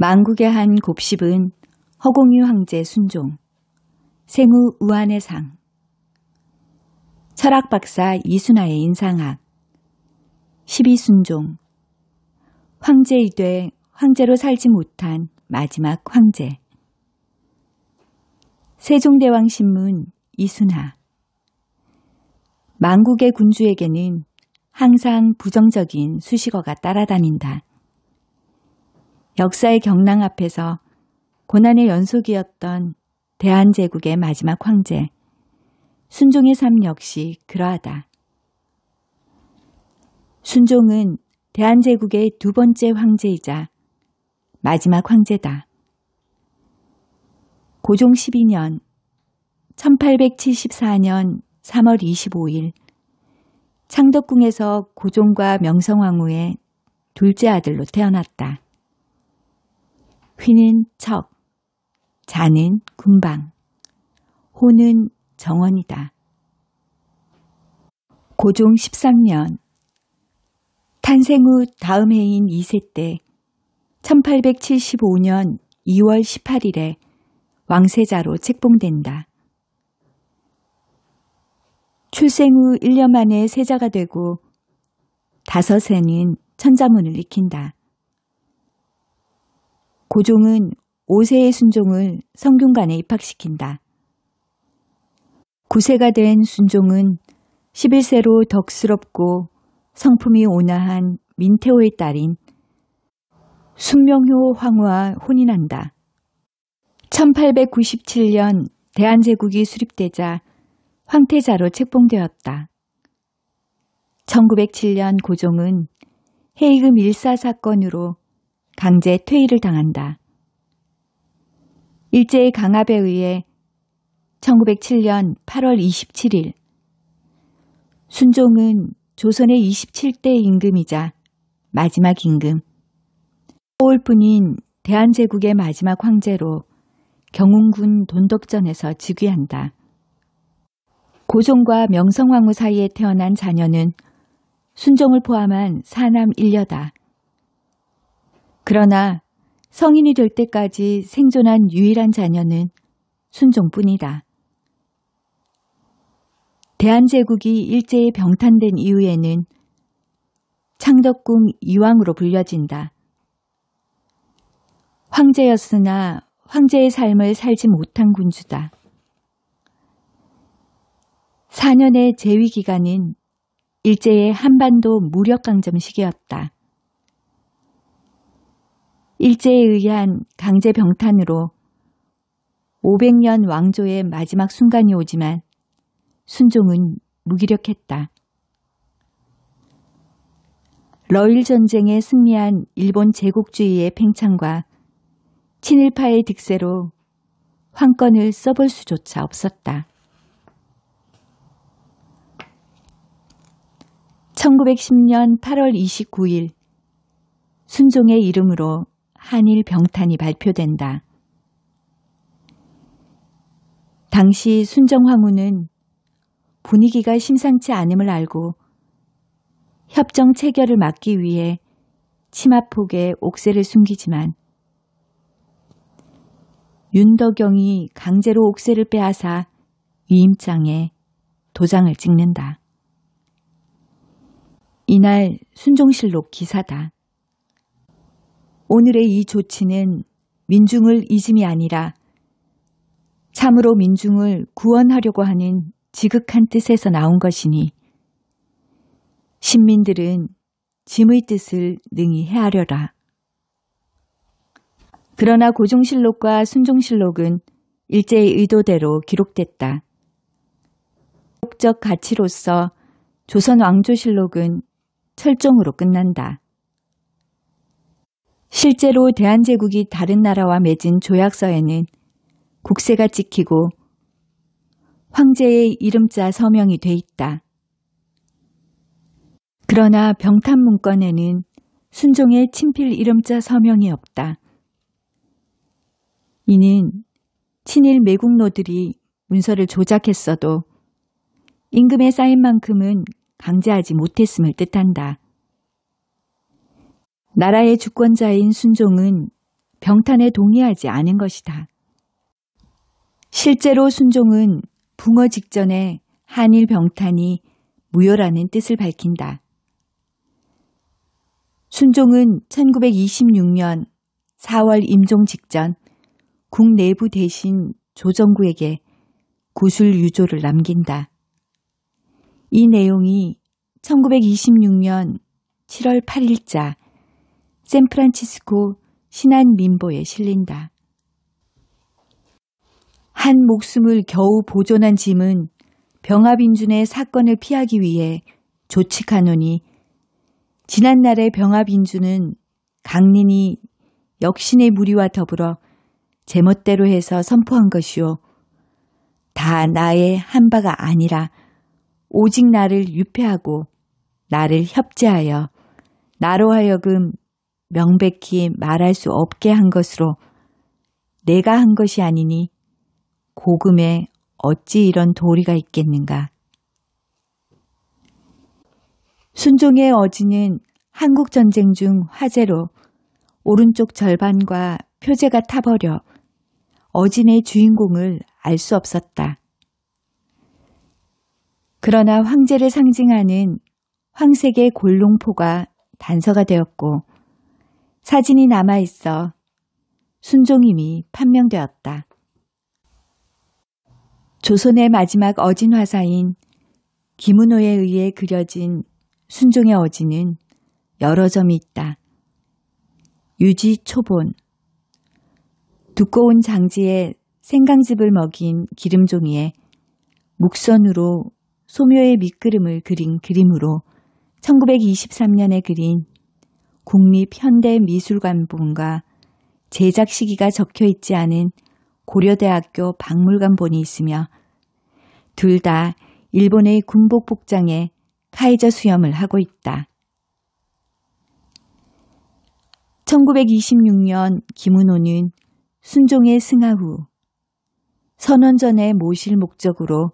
만국의 한 곱십은 허공유 황제 순종, 생후 우한의 상, 철학박사 이순하의 인상학, 12순종, 황제이되 황제로 살지 못한 마지막 황제, 세종대왕신문 이순하 만국의 군주에게는 항상 부정적인 수식어가 따라다닌다. 역사의 경랑 앞에서 고난의 연속이었던 대한제국의 마지막 황제 순종의 삶 역시 그러하다. 순종은 대한제국의 두 번째 황제이자 마지막 황제다. 고종 12년 1874년 3월 25일 창덕궁에서 고종과 명성황후의 둘째 아들로 태어났다. 휘는 척, 자는 군방, 호는 정원이다. 고종 13년 탄생 후 다음 해인 2세 때 1875년 2월 18일에 왕세자로 책봉된다. 출생 후 1년 만에 세자가 되고 다섯에는 천자문을 익힌다. 고종은 5세의 순종을 성균관에 입학시킨다. 9세가 된 순종은 11세로 덕스럽고 성품이 온화한 민태호의 딸인 순명효 황후와 혼인한다. 1897년 대한제국이 수립되자 황태자로 책봉되었다. 1907년 고종은 해이금 일사 사건으로 강제 퇴위를 당한다. 일제의 강압에 의해 1907년 8월 27일 순종은 조선의 27대 임금이자 마지막 임금 호울뿐인 대한제국의 마지막 황제로 경운군 돈덕전에서 즉위한다. 고종과 명성황후 사이에 태어난 자녀는 순종을 포함한 사남 일녀다. 그러나 성인이 될 때까지 생존한 유일한 자녀는 순종뿐이다. 대한제국이 일제에 병탄된 이후에는 창덕궁 이왕으로 불려진다. 황제였으나 황제의 삶을 살지 못한 군주다. 4년의 재위 기간은 일제의 한반도 무력 강점 시기였다. 일제에 의한 강제 병탄으로 500년 왕조의 마지막 순간이 오지만 순종은 무기력했다. 러일 전쟁에 승리한 일본 제국주의의 팽창과 친일파의 득세로 황건을 써볼 수조차 없었다. 1910년 8월 29일 순종의 이름으로 한일 병탄이 발표된다. 당시 순정황후는 분위기가 심상치 않음을 알고 협정 체결을 막기 위해 치마폭에 옥새를 숨기지만 윤덕영이 강제로 옥새를 빼앗아 위임장에 도장을 찍는다. 이날 순종실록 기사다. 오늘의 이 조치는 민중을 이심이 아니라 참으로 민중을 구원하려고 하는 지극한 뜻에서 나온 것이니 신민들은 짐의 뜻을 능히 헤아려라. 그러나 고종실록과 순종실록은 일제의 의도대로 기록됐다. 목적 가치로서 조선 왕조실록은 철종으로 끝난다. 실제로 대한제국이 다른 나라와 맺은 조약서에는 국세가 찍히고 황제의 이름자 서명이 돼 있다. 그러나 병탄 문건에는 순종의 친필 이름자 서명이 없다. 이는 친일 매국노들이 문서를 조작했어도 임금에 쌓인 만큼은 강제하지 못했음을 뜻한다. 나라의 주권자인 순종은 병탄에 동의하지 않은 것이다. 실제로 순종은 붕어 직전에 한일 병탄이 무효라는 뜻을 밝힌다. 순종은 1926년 4월 임종 직전 국 내부 대신 조정구에게 구술 유조를 남긴다. 이 내용이 1926년 7월 8일자 샌프란치스코 신안 민보에 실린다. 한 목숨을 겨우 보존한 짐은 병합인준의 사건을 피하기 위해 조칙하노니 지난날의 병합인준은 강린이 역신의 무리와 더불어 제멋대로 해서 선포한 것이요. 다 나의 한바가 아니라 오직 나를 유폐하고 나를 협제하여 나로 하여금 명백히 말할 수 없게 한 것으로 내가 한 것이 아니니 고금에 어찌 이런 도리가 있겠는가. 순종의 어지는 한국전쟁 중 화재로 오른쪽 절반과 표제가 타버려 어진의 주인공을 알 수 없었다. 그러나 황제를 상징하는 황색의 골룡포가 단서가 되었고 사진이 남아 있어 순종임이 판명되었다. 조선의 마지막 어진 화사인 김은호에 의해 그려진 순종의 어진은 여러 점이 있다. 유지 초본 두꺼운 장지에 생강즙을 먹인 기름종이에 목선으로 소묘의 밑그림을 그린 그림으로 1923년에 그린 국립현대미술관본과 제작 시기가 적혀 있지 않은 고려대학교 박물관본이 있으며 둘 다 일본의 군복 복장에 카이저 수염을 하고 있다. 1926년 김은호는 순종의 승하 후 선원전에 모실 목적으로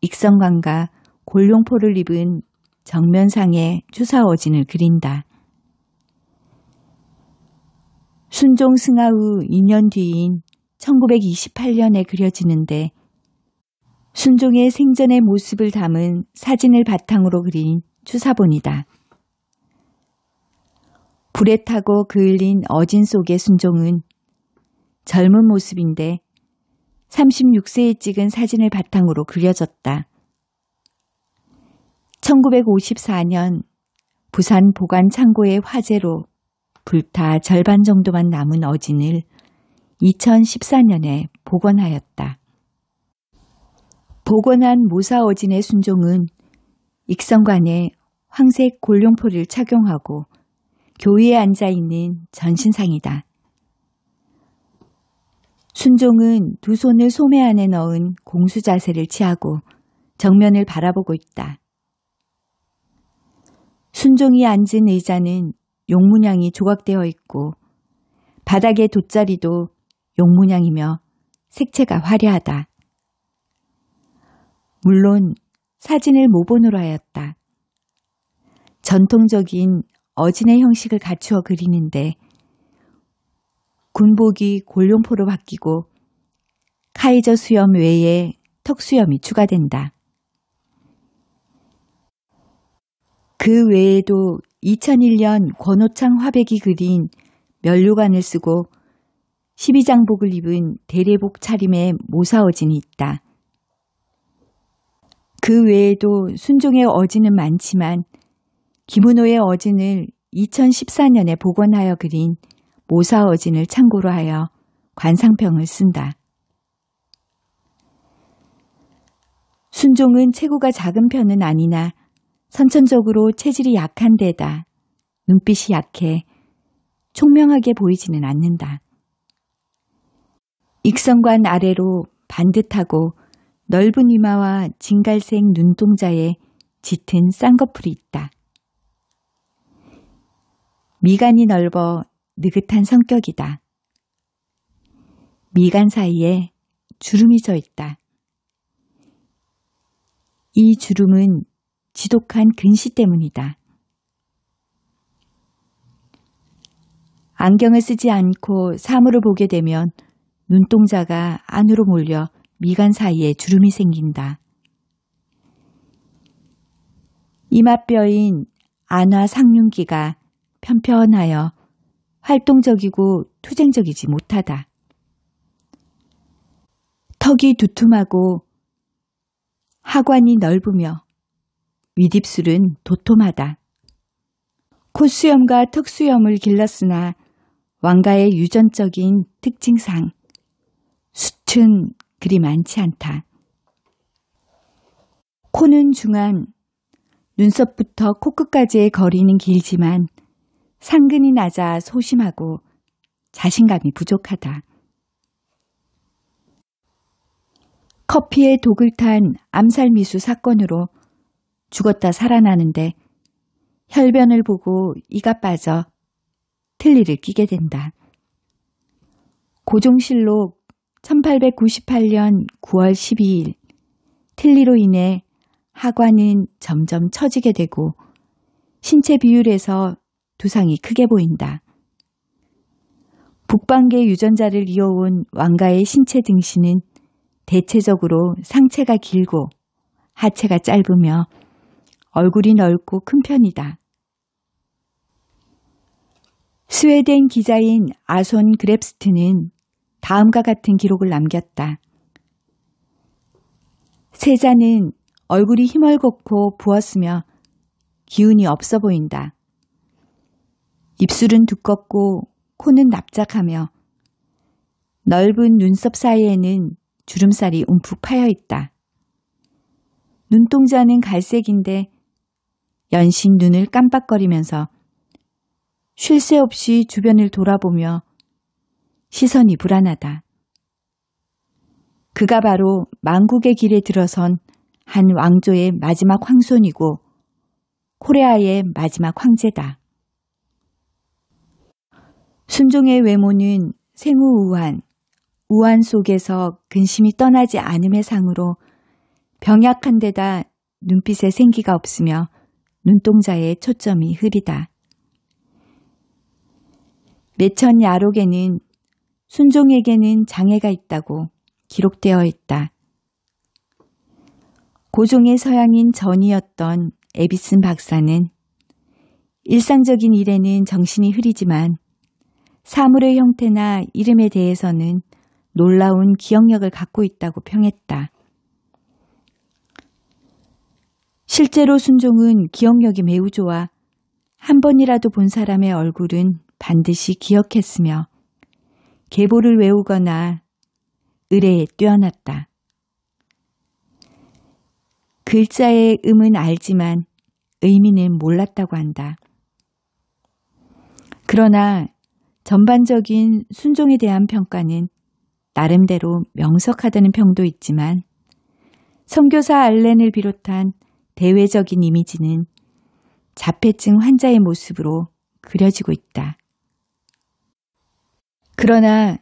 익선관과 골룡포를 입은 정면상의 추사어진을 그린다. 순종 승하 후 2년 뒤인 1928년에 그려지는데 순종의 생전의 모습을 담은 사진을 바탕으로 그린 추사본이다. 불에 타고 그을린 어진 속의 순종은 젊은 모습인데 36세에 찍은 사진을 바탕으로 그려졌다. 1954년 부산 보관창고의 화재로 불타 절반 정도만 남은 어진을 2014년에 복원하였다. 복원한 모사 어진의 순종은 익선관에 황색 골룡포를 착용하고 교위에 앉아 있는 전신상이다. 순종은 두 손을 소매 안에 넣은 공수 자세를 취하고 정면을 바라보고 있다. 순종이 앉은 의자는 용문양이 조각되어 있고 바닥의 돗자리도 용문양이며 색채가 화려하다. 물론 사진을 모본으로 하였다. 전통적인 어진의 형식을 갖추어 그리는데 군복이 골룡포로 바뀌고 카이저 수염 외에 턱 수염이 추가된다. 그 외에도 2001년 권호창 화백이 그린 멸류관을 쓰고 12장복을 입은 대례복 차림의 모사어진이 있다. 그 외에도 순종의 어진은 많지만 김은호의 어진을 2014년에 복원하여 그린 모사어진을 참고로 하여 관상평을 쓴다. 순종은 체구가 작은 편은 아니나 선천적으로 체질이 약한 데다 눈빛이 약해 총명하게 보이지는 않는다. 익선관 아래로 반듯하고 넓은 이마와 진갈색 눈동자에 짙은 쌍꺼풀이 있다. 미간이 넓어 느긋한 성격이다. 미간 사이에 주름이 져 있다. 이 주름은 지독한 근시 때문이다. 안경을 쓰지 않고 사물을 보게 되면 눈동자가 안으로 몰려 미간 사이에 주름이 생긴다. 이마뼈인 안화 상륜기가 편편하여 활동적이고 투쟁적이지 못하다. 턱이 두툼하고 하관이 넓으며 윗입술은 도톰하다. 콧수염과 턱수염을 길렀으나 왕가의 유전적인 특징상 수은 그리 많지 않다. 코는 중한 눈썹부터 코끝까지의 거리는 길지만 상근이 낮아 소심하고 자신감이 부족하다. 커피에 독을 탄 암살 미수 사건으로 죽었다 살아나는데 혈변을 보고 이가 빠져 틀니를 끼게 된다. 고종실록 1898년 9월 12일 틀니로 인해 하관은 점점 처지게 되고 신체 비율에서 두상이 크게 보인다. 북방계 유전자를 이어온 왕가의 신체 등신은 대체적으로 상체가 길고 하체가 짧으며 얼굴이 넓고 큰 편이다. 스웨덴 기자인 아손 그랩스트는 다음과 같은 기록을 남겼다. 세자는 얼굴이 힘멀겁고 부었으며 기운이 없어 보인다. 입술은 두껍고 코는 납작하며 넓은 눈썹 사이에는 주름살이 움푹 파여 있다. 눈동자는 갈색인데 연신 눈을 깜빡거리면서 쉴 새 없이 주변을 돌아보며 시선이 불안하다. 그가 바로 망국의 길에 들어선 한 왕조의 마지막 황손이고 코레아의 마지막 황제다. 순종의 외모는 생후우한 우한 속에서 근심이 떠나지 않음의 상으로 병약한 데다 눈빛에 생기가 없으며 눈동자에 초점이 흐리다. 매천 야록에는 순종에게는 장애가 있다고 기록되어 있다. 고종의 서양인 전이었던 에비슨 박사는 일상적인 일에는 정신이 흐리지만 사물의 형태나 이름에 대해서는 놀라운 기억력을 갖고 있다고 평했다. 실제로 순종은 기억력이 매우 좋아 한 번이라도 본 사람의 얼굴은 반드시 기억했으며 계보를 외우거나 의뢰에 뛰어났다. 글자의 음은 알지만 의미는 몰랐다고 한다. 그러나 전반적인 순종에 대한 평가는 나름대로 명석하다는 평도 있지만 선교사 알렌을 비롯한 대외적인 이미지는 자폐증 환자의 모습으로 그려지고 있다. 그러나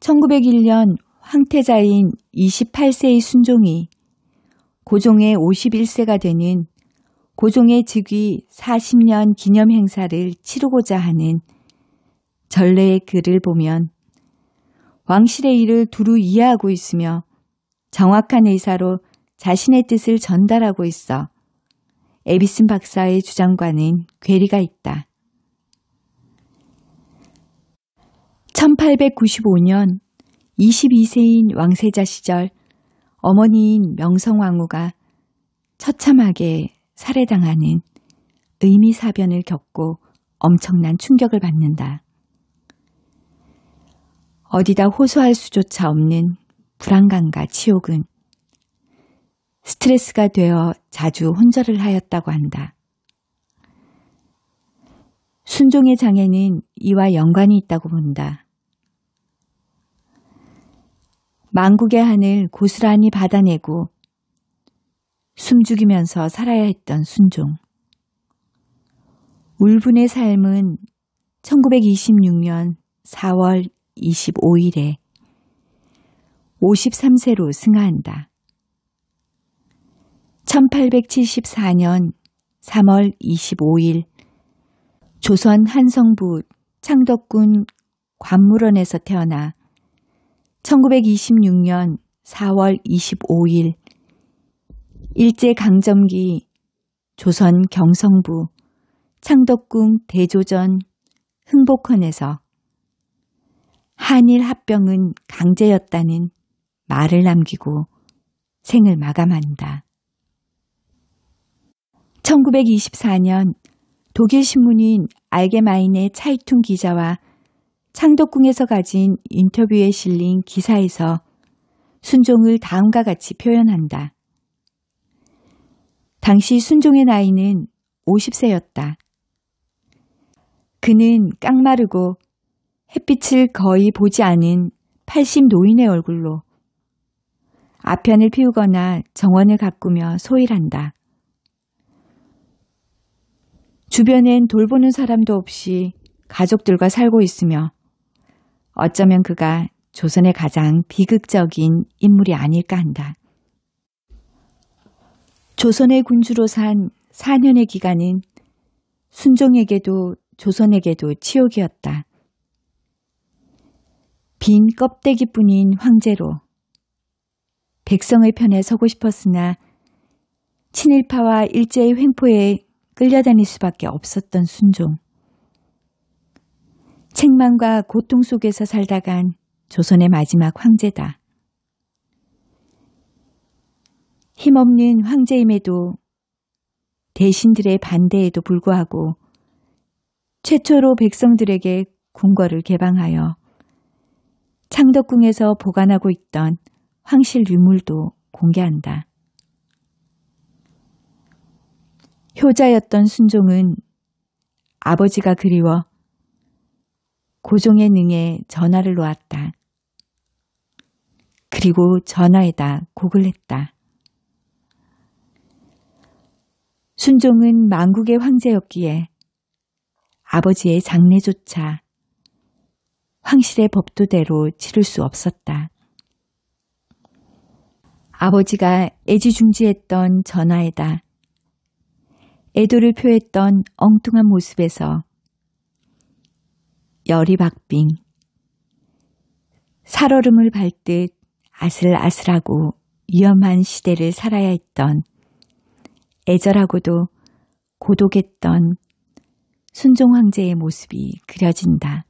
1901년 황태자인 28세의 순종이 고종의 51세가 되는 고종의 즉위 40년 기념 행사를 치르고자 하는 전례의 글을 보면 왕실의 일을 두루 이해하고 있으며 정확한 의사로 자신의 뜻을 전달하고 있어 에비슨 박사의 주장과는 괴리가 있다. 1895년 22세인 왕세자 시절 어머니인 명성왕후가 처참하게 살해당하는 의미사변을 겪고 엄청난 충격을 받는다. 어디다 호소할 수조차 없는 불안감과 치욕은 스트레스가 되어 자주 혼절을 하였다고 한다. 순종의 장애는 이와 연관이 있다고 본다. 망국의 한을 고스란히 받아내고 숨죽이면서 살아야 했던 순종. 울분의 삶은 1926년 4월 25일에 53세로 승하한다. 1874년 3월 25일 조선 한성부 창덕군 관물원에서 태어나 1926년 4월 25일 일제강점기 조선 경성부 창덕궁 대조전 흥복헌에서 한일 합병은 강제였다는 말을 남기고 생을 마감한다. 1924년 독일 신문인 알게마인의 차이퉁 기자와 창덕궁에서 가진 인터뷰에 실린 기사에서 순종을 다음과 같이 표현한다. 당시 순종의 나이는 50세였다. 그는 깡마르고 햇빛을 거의 보지 않은 80 노인의 얼굴로 아편을 피우거나 정원을 가꾸며 소일한다. 주변엔 돌보는 사람도 없이 가족들과 살고 있으며 어쩌면 그가 조선의 가장 비극적인 인물이 아닐까 한다. 조선의 군주로 산 4년의 기간은 순종에게도 조선에게도 치욕이었다. 빈 껍데기뿐인 황제로 백성의 편에 서고 싶었으나 친일파와 일제의 횡포에 끌려다닐 수밖에 없었던 순종. 책망과 고통 속에서 살다간 조선의 마지막 황제다. 힘없는 황제임에도 대신들의 반대에도 불구하고 최초로 백성들에게 궁궐을 개방하여 창덕궁에서 보관하고 있던 황실 유물도 공개한다. 효자였던 순종은 아버지가 그리워 고종의 능에 전화를 놓았다. 그리고 전화에다 곡을 했다. 순종은 망국의 황제였기에 아버지의 장례조차 황실의 법도대로 치를 수 없었다. 아버지가 애지중지했던 전화에다 애도를 표했던 엉뚱한 모습에서 열이 박빙 살얼음을 밟듯 아슬아슬하고 위험한 시대를 살아야 했던 애절하고도 고독했던 순종 황제의 모습이 그려진다.